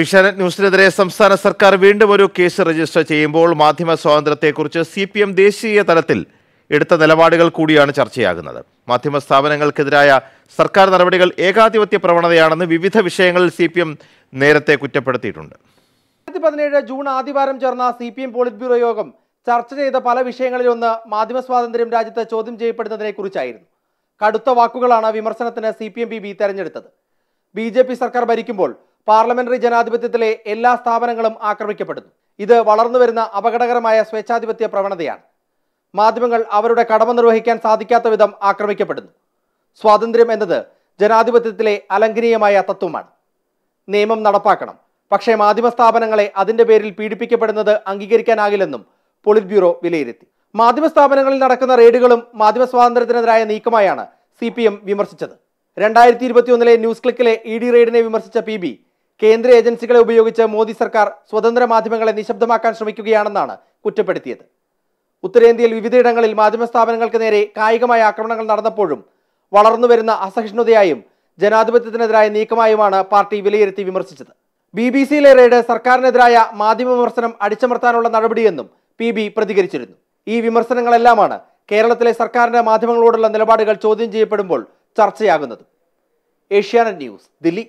ഏഷ്യാനെറ്റ് ന്യൂസിനെതിരെ സംസ്ഥാന സർക്കാർ വീണ്ടും ഒരു കേസ് രജിസ്റ്റർ ചെയ്യുമ്പോൾ മാധ്യമ സ്വാതന്ത്ര്യത്തെക്കുറിച്ച് സി പി എം ദേശീയ തലത്തിൽ എടുത്ത നിലപാടുകൾ കൂടിയാണ് ചർച്ചയാകുന്നത് മാധ്യമ സ്ഥാപനങ്ങൾക്കെതിരായ സർക്കാർ നടപടികൾ ഏകാധിപത്യ പ്രവണതയാണെന്ന് വിവിധ വിഷയങ്ങളിൽ സി പി എം നേരത്തെ കുറ്റപ്പെടുത്തിയിട്ടുണ്ട് രണ്ടായിരത്തി പതിനേഴ് ജൂൺ ആദ്യവാരം ചേർന്ന C P M polit bureau യോഗം ചർച്ച ചെയ്ത പല വിഷയങ്ങളിലൊന്ന് മാധ്യമ സ്വാതന്ത്ര്യം രാജ്യത്ത് ചോദ്യം ചെയ്യപ്പെടുന്നതിനെ കുറിച്ചായിരുന്നു കടുത്ത വാക്കുകളാണ് വിമർശനത്തിന് C P M B B തെരഞ്ഞെടുത്തത് ബി ജെ പി സർക്കാർ ഭരിക്കുമ്പോൾ പാർലമെന്ററി ജനാധിപത്യത്തിലെ എല്ലാ സ്ഥാപനങ്ങളും ആക്രമിക്കപ്പെടുന്നു ഇത് വളർന്നുവരുന്ന അപകടകരമായ സ്വേച്ഛാധിപത്യ പ്രവണതയാണ് മാധ്യമങ്ങൾ അവരുടെ കടമ നിർവഹിക്കാൻ സാധിക്കാത്ത വിധം ആക്രമിക്കപ്പെടുന്നു സ്വാതന്ത്ര്യം എന്നത് ജനാധിപത്യത്തിലെ അലംഘനീയമായ തത്വമാണ് നിയമം നടപ്പാക്കണം പക്ഷേ മാധ്യമ സ്ഥാപനങ്ങളെ അതിന്റെ പേരിൽ പീഡിപ്പിക്കപ്പെടുന്നത് അംഗീകരിക്കാനാകില്ലെന്നും പോളിറ്റ് ബ്യൂറോ വിലയിരുത്തി മാധ്യമ സ്ഥാപനങ്ങളിൽ നടക്കുന്ന റെയ്ഡുകളും മാധ്യമ സ്വാതന്ത്ര്യത്തിനെതിരായ നീക്കമായാണ് സി വിമർശിച്ചത് രണ്ടായിരത്തി ഇരുപത്തിയൊന്നിലെ ന്യൂസ് ക്ലിക്കിലെ ഇ ഡി റെയ്ഡിനെ വിമർശിച്ച പി ബി കേന്ദ്ര ഏജൻസികളെ ഉപയോഗിച്ച് മോദി സർക്കാർ സ്വതന്ത്ര മാധ്യമങ്ങളെ നിശബ്ദമാക്കാൻ ശ്രമിക്കുകയാണെന്നാണ് കുറ്റപ്പെടുത്തിയത് ഉത്തരേന്ത്യയിൽ വിവിധയിടങ്ങളിൽ മാധ്യമ സ്ഥാപനങ്ങൾക്ക് നേരെ കായികമായ ആക്രമണങ്ങൾ നടന്നപ്പോഴും വളർന്നുവരുന്ന അസഹിഷ്ണുതയായും ജനാധിപത്യത്തിനെതിരായ നീക്കമായുമാണ് പാർട്ടി വിലയിരുത്തി വിമർശിച്ചത് ബി ബി സിയിലെ റെയ്ഡ് സർക്കാരിനെതിരായ മാധ്യമ വിമർശനം അടിച്ചമർത്താനുള്ള നടപടിയെന്നും പി ബി പ്രതികരിച്ചിരുന്നു ഈ വിമർശനങ്ങളെല്ലാമാണ് കേരളത്തിലെ സർക്കാരിന്റെ മാധ്യമങ്ങളോടുള്ള നിലപാടുകൾ ചോദ്യം ചെയ്യപ്പെടുമ്പോൾ ചർച്ചയാകുന്നത് ഏഷ്യാനെറ്റ് ന്യൂസ് ദില്ലി